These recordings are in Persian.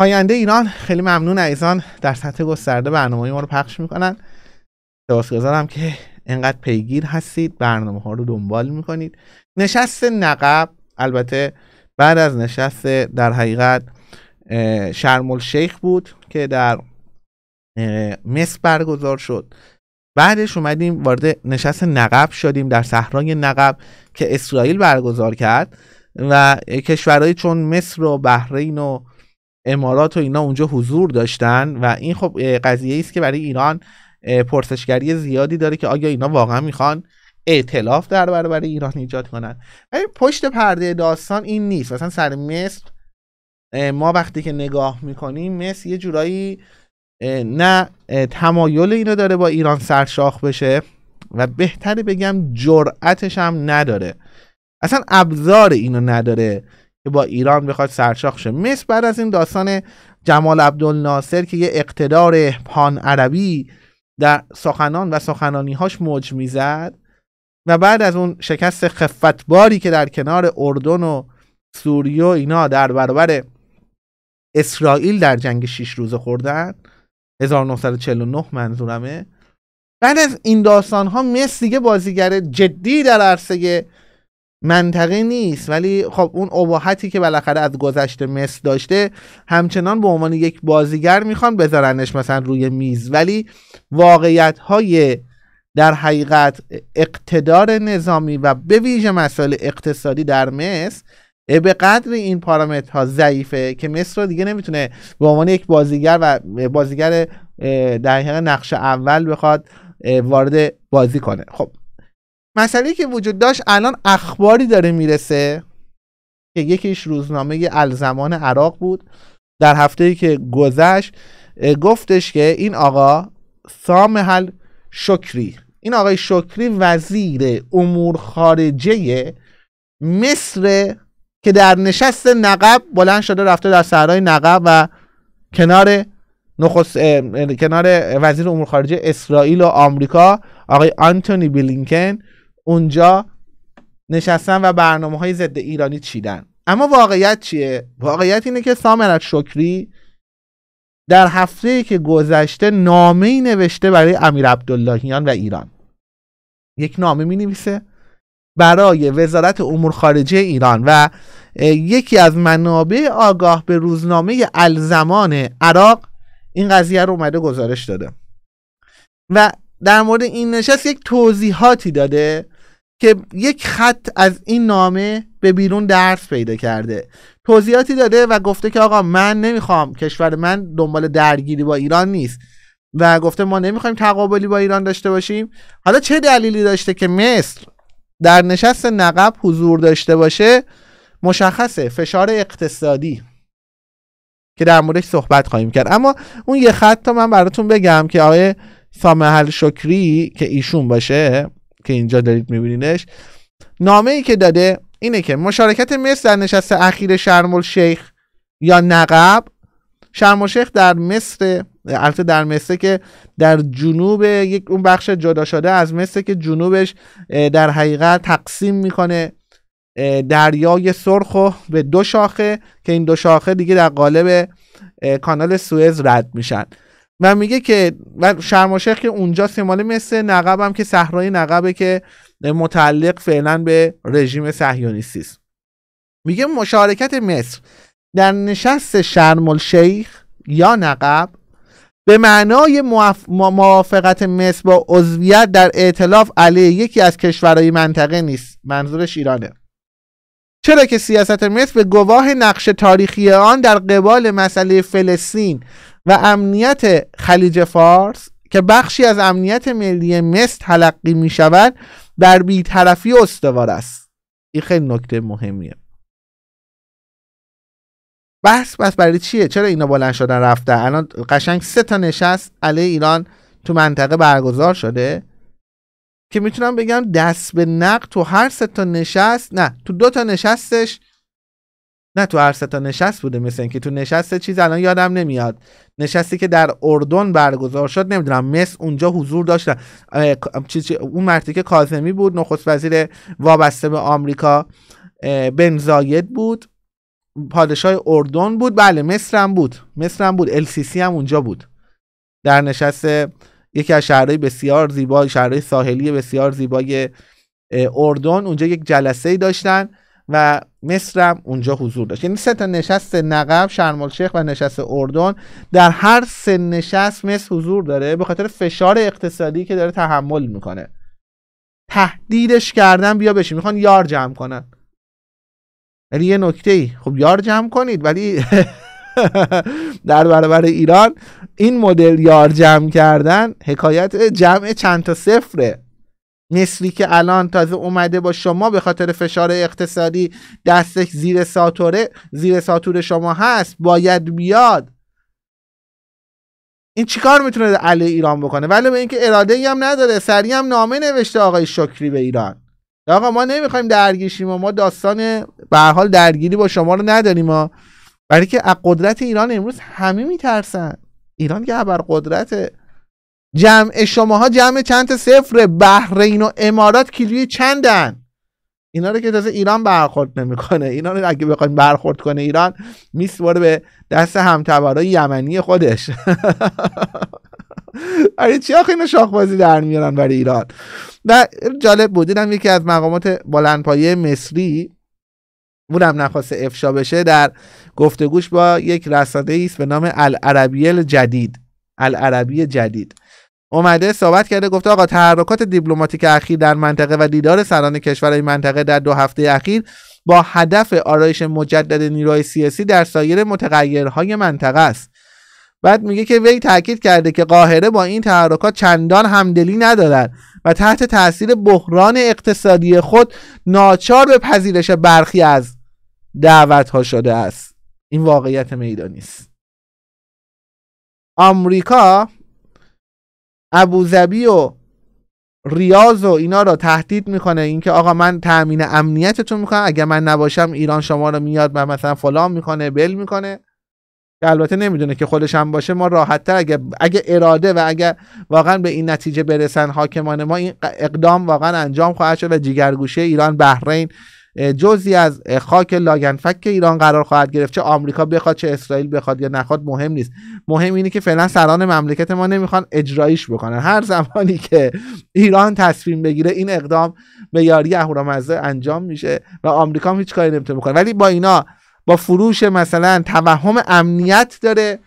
آینده ایران خیلی ممنون ایزان در سطح گسترده برنامه ما رو پخش میکنن سپاسگزارم که انقدر پیگیر هستید برنامه ها رو دنبال میکنید نشست نقب البته بعد از نشست در حقیقت شرمل شیخ بود که در مصر برگزار شد بعدش اومدیم وارد نشست نقب شدیم در صحرای نقب که اسرائیل برگزار کرد و کشورهایی چون مصر و بحرین و امارات و اینا اونجا حضور داشتن و این خب قضیه است که برای ایران پرسشگری زیادی داره که آیا اینا واقعا میخوان اعتلاف در برابر ایران ایجاد کنن ولی پشت پرده داستان این نیست مثلا سر مصر ما وقتی که نگاه میکنیم مصر یه جورایی نه تمایل اینو داره با ایران سرشاخ بشه و بهتره بگم جرأتش هم نداره اصلا ابزار اینو نداره با ایران بخواد سرشاخ شه مصر بعد از این داستان جمال عبدالناصر که یه اقتدار پان عربی در سخنان و هاش موج میزد و بعد از اون شکست خفتباری که در کنار اردن و سوریه و اینا در برابر اسرائیل در جنگ شیش روزه خوردن 1949 منظورمه بعد از این داستان ها مصر دیگه بازیگر جدی در عرصه منطقه نیست ولی خب اون اباحتی که بالاخره از گذشته مثل داشته همچنان به عنوان یک بازیگر میخوان بذارنش مثلا روی میز ولی واقعیت های در حقیقت اقتدار نظامی و به ویژه مسائل اقتصادی در مصر به قدر این پارامترها ضعیفه که مصر رو دیگه نمیتونه به عنوان یک بازیگر و بازیگر در حقیقت نقش اول بخواد وارد بازی کنه خب مسئله که وجود داشت الان اخباری داره میرسه که یکیش روزنامه الزمان عراق بود در هفته که گذشت گفتش که این آقا سامحل شکری این آقای شکری وزیر امور خارجه مصر که در نشست نقب بلند شده رفته در سرای نقب و کنار نخص... کنار وزیر امور خارجه اسرائیل و آمریکا آقای آنتونی بلینکن اونجا نشستن و برنامه های ضد ایرانی چیدن اما واقعیت چیه؟ واقعیت اینه که سامرت شکری در هفته که گذشته نامه ای نوشته برای امیر عبداللهیان و ایران یک نامه می نویسه برای وزارت امور خارجه ایران و یکی از منابع آگاه به روزنامه الزمان عراق این قضیه رو اومده گزارش داده و در مورد این نشست یک توضیحاتی داده که یک خط از این نامه به بیرون درس پیدا کرده توضیحاتی داده و گفته که آقا من نمیخوام کشور من دنبال درگیری با ایران نیست و گفته ما نمیخوایم تقابلی با ایران داشته باشیم حالا چه دلیلی داشته که مصر در نشست نقب حضور داشته باشه مشخصه فشار اقتصادی که در موردش صحبت خواهیم کرد اما اون یه خط تا من براتون بگم که آقای سامحل شکری که ایشون باشه که اینجا دارید میبینینش نامه ای که داده اینه که مشارکت مصر در نشست اخیر شرم یا نقب شرم در مصر البته در مصر که در جنوب یک اون بخش جدا شده از مصر که جنوبش در حقیقت تقسیم میکنه دریای سرخ به دو شاخه که این دو شاخه دیگه در قالب کانال سوئز رد میشن و میگه که و شرماشخ که اونجا سماله مثل هم که صحرای نقبه که متعلق فعلا به رژیم صهیونیستی است میگه مشارکت مصر در نشست شرم یا نقب به معنای موافقت مصر با عضویت در اعتلاف علیه یکی از کشورهای منطقه نیست منظورش ایرانه چرا که سیاست مصر به گواه نقش تاریخی آن در قبال مسئله فلسطین و امنیت خلیج فارس که بخشی از امنیت ملی مصر تلقی می شود در بیطرفی استوار است این خیلی نکته مهمیه بحث بس برای چیه چرا اینا بلند شدن رفته الان قشنگ سه تا نشست علیه ایران تو منطقه برگزار شده که میتونم بگم دست به نقد تو هر سه تا نشست نه تو دو تا نشستش نه تو هر سه تا نشست بوده مثل اینکه تو نشست چیز الان یادم نمیاد نشستی که در اردن برگزار شد نمیدونم مصر اونجا حضور داشت اون مرتی که کاظمی بود نخست وزیر وابسته به آمریکا بن زاید بود پادشاه اردن بود بله مصر هم بود مصر هم بود السیسی هم اونجا بود در نشست یکی از شهرهای بسیار زیبا شهرهای ساحلی بسیار زیبای اردن اونجا یک جلسه ای داشتن و مصر هم اونجا حضور داشت یعنی سه تا نشست نقب شرم شیخ و نشست اردن در هر سه نشست مصر حضور داره به خاطر فشار اقتصادی که داره تحمل میکنه تهدیدش کردن بیا بشین میخوان یار جمع کنن ولی یه نکته ای خب یار جمع کنید ولی در برابر ایران این مدل یار جمع کردن حکایت جمع چند تا صفره مصری که الان تازه اومده با شما به خاطر فشار اقتصادی دستش زیر ساتوره زیر ساتور شما هست باید بیاد این چیکار میتونه علی ایران بکنه ولی به اینکه اراده ای هم نداره سریع هم نامه نوشته آقای شکری به ایران آقا ما نمیخوایم درگیشیم و ما داستان به حال درگیری با شما رو نداریم ما برای که از قدرت ایران امروز همه میترسن ایران که ابر قدرته جمع شماها جمع چند تا صفر بحرین و امارات کیلوی چندن اینا رو که تازه ایران برخورد نمیکنه اینا رو اگه بخوایم برخورد کنه ایران میسواره به دست همتبارای یمنی خودش آره چی آخه اینا شاخبازی در میارن برای ایران و جالب بودیدم یکی از مقامات بلندپایه مصری اونم نخواست افشا بشه در گفتگوش با یک رسانه ایست است به نام العربی جدید العربی جدید اومده صحبت کرده گفته آقا تحرکات دیپلماتیک اخیر در منطقه و دیدار سران کشورهای منطقه در دو هفته اخیر با هدف آرایش مجدد نیروهای سیاسی در سایر متغیرهای منطقه است بعد میگه که وی تاکید کرده که قاهره با این تحرکات چندان همدلی ندارد و تحت تاثیر بحران اقتصادی خود ناچار به پذیرش برخی از دعوت ها شده است این واقعیت میدانی است آمریکا ابوظبی و ریاض و اینا رو تهدید میکنه اینکه آقا من تامین امنیتتون میکنم اگر من نباشم ایران شما رو میاد و مثلا فلان میکنه بل میکنه که البته نمیدونه که خودش هم باشه ما راحت تر اگر, اگه اراده و اگر واقعا به این نتیجه برسن حاکمان ما این اقدام واقعا انجام خواهد شد و جگرگوشه ایران بحرین جزی از خاک لاگنفک ایران قرار خواهد گرفت چه آمریکا بخواد چه اسرائیل بخواد یا نخواد مهم نیست مهم اینه که فعلا سران مملکت ما نمیخوان اجرایش بکنن هر زمانی که ایران تصمیم بگیره این اقدام به یاری اهورامزدا انجام میشه و آمریکا هم هیچ کاری نمیتونه بکنه ولی با اینا با فروش مثلا توهم امنیت داره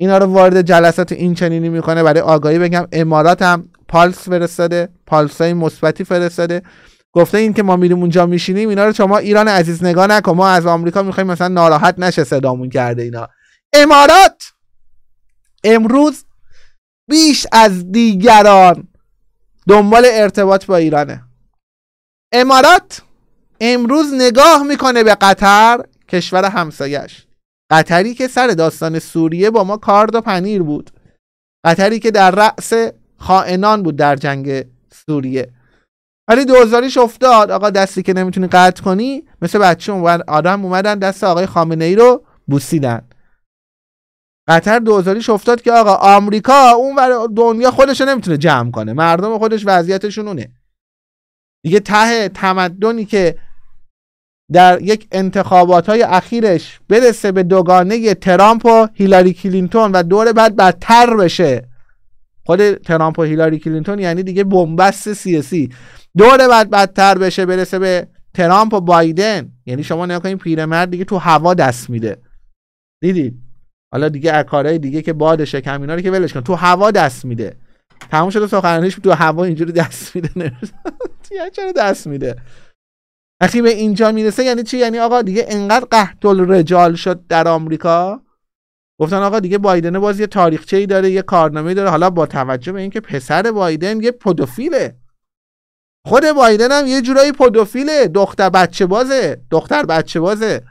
اینا رو وارد جلسات این چنینی میکنه برای آگاهی بگم امارات هم پالس فرستاده پالس های مثبتی فرستاده گفته این که ما میریم اونجا میشینیم اینا رو شما ایران عزیز نگاه نکن ما از آمریکا میخوایم مثلا ناراحت نشه صدامون کرده اینا امارات امروز بیش از دیگران دنبال ارتباط با ایرانه امارات امروز نگاه میکنه به قطر کشور همسایش قطری که سر داستان سوریه با ما کارد و پنیر بود قطری که در رأس خائنان بود در جنگ سوریه ولی دوزاریش افتاد آقا دستی که نمیتونی قطع کنی مثل بچه و آدم اومدن دست آقای خامنه ای رو بوسیدن قطر دوزاریش افتاد که آقا آمریکا اون ور دنیا خودش نمیتونه جمع کنه مردم خودش وضعیتشونونه اونه دیگه ته تمدنی که در یک انتخابات های اخیرش برسه به دوگانه ترامپ و هیلاری کلینتون و دور بعد بدتر بشه خود ترامپ و هیلاری کلینتون یعنی دیگه بنبست سیاسی دور بعد بدتر بشه برسه به ترامپ و بایدن یعنی شما نگاه کنید پیرمرد دیگه تو هوا دست میده دیدید حالا دیگه اکارهای دیگه که باد شکم اینا رو که ولش کن تو هوا دست میده تموم شده سخنرانیش تو هوا اینجوری دست میده یعنی چرا دست میده وقتی به اینجا میرسه یعنی چی یعنی آقا دیگه انقدر قحط رجال شد در آمریکا گفتن آقا دیگه بایدن باز یه تاریخچه‌ای داره یه کارنامه‌ای داره حالا با توجه به اینکه پسر بایدن یه پدوفیله خود بایدن هم یه جورایی پدوفیله دختر بچه بازه دختر بچه بازه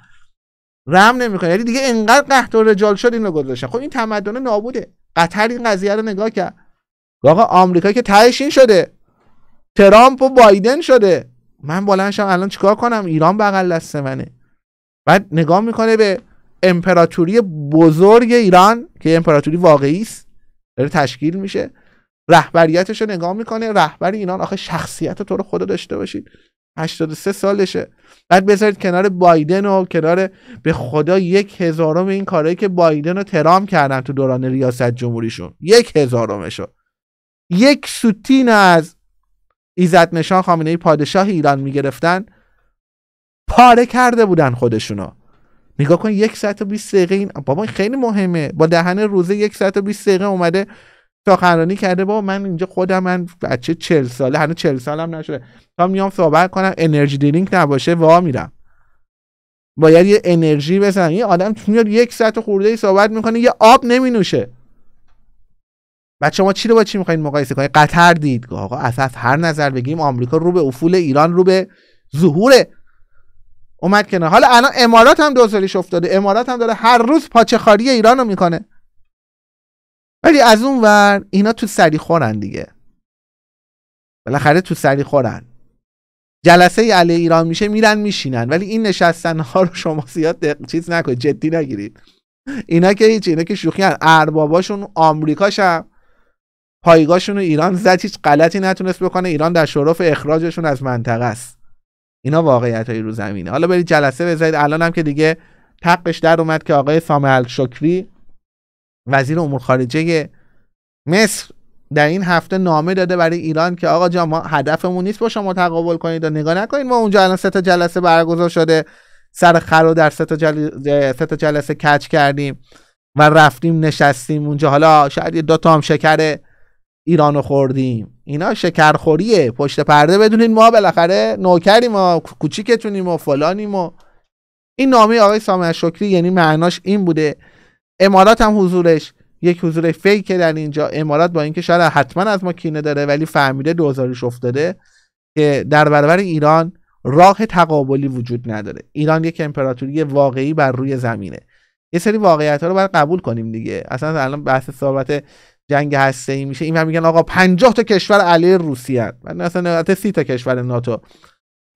رم نمیکنه یعنی دیگه انقدر قحط و رجال شد اینو گذاشتن خب این تمدن نابوده قطر این قضیه رو نگاه کرد آقا آمریکا که تهش این شده ترامپ و بایدن شده من بلنشم الان چیکار کنم ایران بغل دست منه بعد نگاه میکنه به امپراتوری بزرگ ایران که امپراتوری واقعی است داره تشکیل میشه رهبریتش رو نگاه میکنه رهبر اینان آخه شخصیت تو رو خدا داشته باشید 83 سالشه بعد بذارید کنار بایدن و کنار به خدا یک هزارم این کارهایی که بایدن رو ترام کردن تو دوران ریاست جمهوریشون یک هزارمشو یک سوتین از ایزت نشان خامنه ای پادشاه ایران میگرفتن پاره کرده بودن خودشونا. نگاه کن یک ساعت و 20 دقیقه این بابا خیلی مهمه با دهن روزه یک ساعت و 20 دقیقه اومده سخنرانی کرده با من اینجا خودم من بچه چل ساله هنوز چل سالم نشده تا میام صحبت کنم انرژی درینک نباشه وا میرم باید یه انرژی بزنم یه آدم میاد یک ساعت خورده ای صحبت میکنه یه آب نمی نوشه بچه ما چی رو با چی میخواین مقایسه کنید قطر دید آقا اساس هر نظر بگیم آمریکا رو به افول ایران رو به ظهوره اومد کنار حالا الان امارات هم دو افتاده امارات هم داره هر روز پاچه خاری ایران رو میکنه ولی از اون ور اینا تو سری خورن دیگه بالاخره تو سری خورن جلسه ای علی ایران میشه میرن میشینن ولی این نشستن ها رو شما زیاد دق... چیز نکنید جدی نگیرید اینا که هیچ اینا که شوخی هن ارباباشون آمریکاشم پایگاهشون ایران زد هیچ غلطی نتونست بکنه ایران در شرف اخراجشون از منطقه است اینا واقعیت های رو زمینه حالا برید جلسه بذارید الان هم که دیگه تقش در اومد که آقای شکری وزیر امور خارجه مصر در این هفته نامه داده برای ایران که آقا جا ما هدفمون نیست با شما تقابل کنید و نگاه نکنید ما اونجا الان سه تا جلسه برگزار شده سر خرو در سه تا, جلسه کچ کردیم و رفتیم نشستیم اونجا حالا شاید یه دو تا هم شکر ایرانو خوردیم اینا شکرخوریه پشت پرده بدونین ما بالاخره نوکریم ما کوچیکتونیم و فلانیم و این نامه آقای سامح شکری یعنی معناش این بوده امارات هم حضورش یک حضور فیک در اینجا امارات با اینکه شاید حتما از ما کینه داره ولی فهمیده دوزارش افتاده که در برابر ایران راه تقابلی وجود نداره ایران یک امپراتوری واقعی بر روی زمینه یه سری واقعیت ها رو باید قبول کنیم دیگه اصلا الان بحث صحبت جنگ هسته ای میشه این هم میگن آقا 50 تا کشور علیه روسیه هست اصلا سی تا کشور ناتو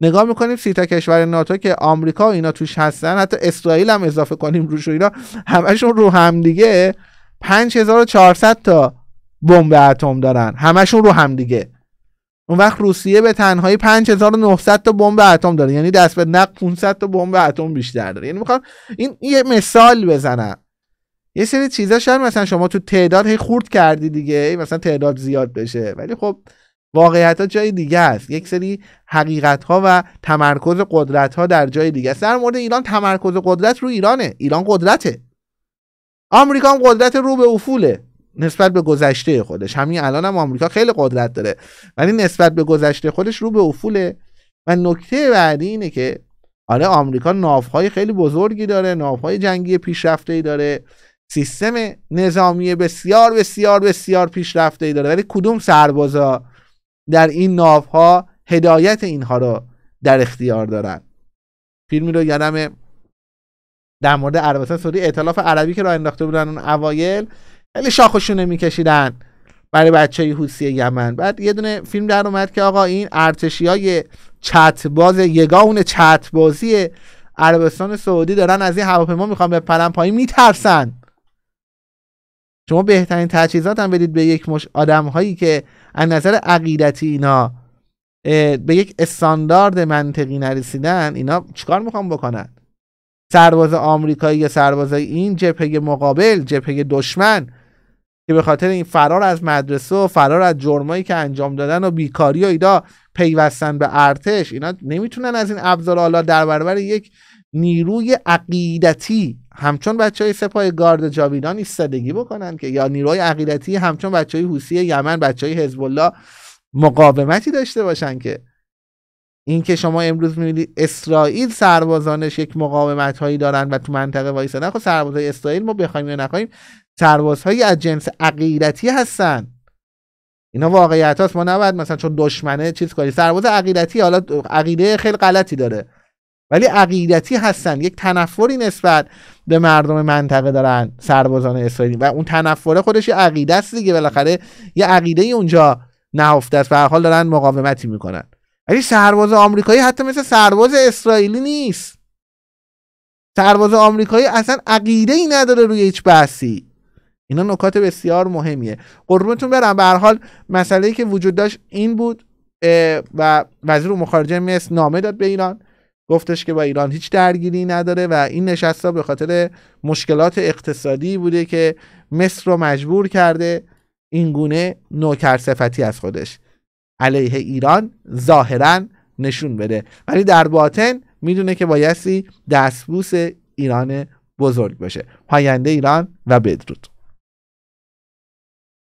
نگاه میکنیم سی تا کشور ناتو که آمریکا و اینا توش هستن حتی اسرائیل هم اضافه کنیم روش و اینا همشون رو هم دیگه 5400 تا بمب اتم دارن همشون رو هم دیگه اون وقت روسیه به تنهایی 5900 تا بمب اتم داره یعنی دست به نق 500 تا بمب اتم بیشتر داره یعنی میخوام این یه مثال بزنم یه سری چیزا شاید مثلا شما تو تعداد هی خورد کردی دیگه مثلا تعداد زیاد بشه ولی خب واقعیت ها جای دیگه است یک سری حقیقت ها و تمرکز قدرت ها در جای دیگه است در مورد ایران تمرکز قدرت رو ایرانه ایران قدرته آمریکا هم قدرت رو به افوله نسبت به گذشته خودش همین الان هم آمریکا خیلی قدرت داره ولی نسبت به گذشته خودش رو به افوله و نکته بعدی اینه که آره آمریکا ناوهای خیلی بزرگی داره ناوهای جنگی پیشرفته ای داره سیستم نظامی بسیار بسیار بسیار پیشرفته ای داره ولی کدوم سربازا در این ناوها هدایت اینها رو در اختیار دارن فیلمی رو یادم در مورد عربستان سعودی اعتلاف عربی که راه انداخته بودن اون اوایل خیلی شاخشونه میکشیدن برای بچه حوسی یمن بعد یه دونه فیلم در اومد که آقا این ارتشی های چتباز یگان چتبازی عربستان سعودی دارن از این هواپیما میخوان به پرن پایین میترسن شما بهترین تجهیزات هم بدید به یک مش آدم هایی که از نظر عقیدتی اینا به یک استاندارد منطقی نرسیدن اینا چیکار میخوام بکنن سرباز آمریکایی یا سرباز این جبهه مقابل جبهه دشمن که به خاطر این فرار از مدرسه و فرار از جرمایی که انجام دادن و بیکاری و ایدا پیوستن به ارتش اینا نمیتونن از این ابزار آلا در برابر یک نیروی عقیدتی همچون بچه های سپاه گارد جاویدان ایستادگی بکنن که یا نیروی عقیدتی همچون بچه های حوسی یمن بچه های حزب الله مقاومتی داشته باشن که که شما امروز میبینید اسرائیل سربازانش یک مقاومت هایی دارن و تو منطقه وایسادن خب سربازهای اسرائیل ما بخوایم یا نخوایم سربازهایی از جنس عقیدتی هستن اینا واقعیت هاست ما نباید مثلا چون دشمنه چیز کاری سرباز عقیدتی حالا عقیده خیلی غلطی داره ولی عقیدتی هستن یک تنفری نسبت به مردم منطقه دارن سربازان اسرائیلی و اون تنفر خودش یه عقیده است دیگه بالاخره یه عقیده ای اونجا نهفته است و حال دارن مقاومتی میکنن ولی سرباز آمریکایی حتی مثل سرباز اسرائیلی نیست سرباز آمریکایی اصلا عقیده ای نداره روی هیچ بحثی اینا نکات بسیار مهمیه قربونتون برم به هر حال مسئله که وجود داشت این بود و وزیر امور خارجه مصر نامه داد به ایران گفتش که با ایران هیچ درگیری نداره و این ها به خاطر مشکلات اقتصادی بوده که مصر رو مجبور کرده این گونه صفتی از خودش علیه ایران ظاهرا نشون بده ولی در باطن میدونه که بایستی دستبوس ایران بزرگ باشه پاینده ایران و بدرود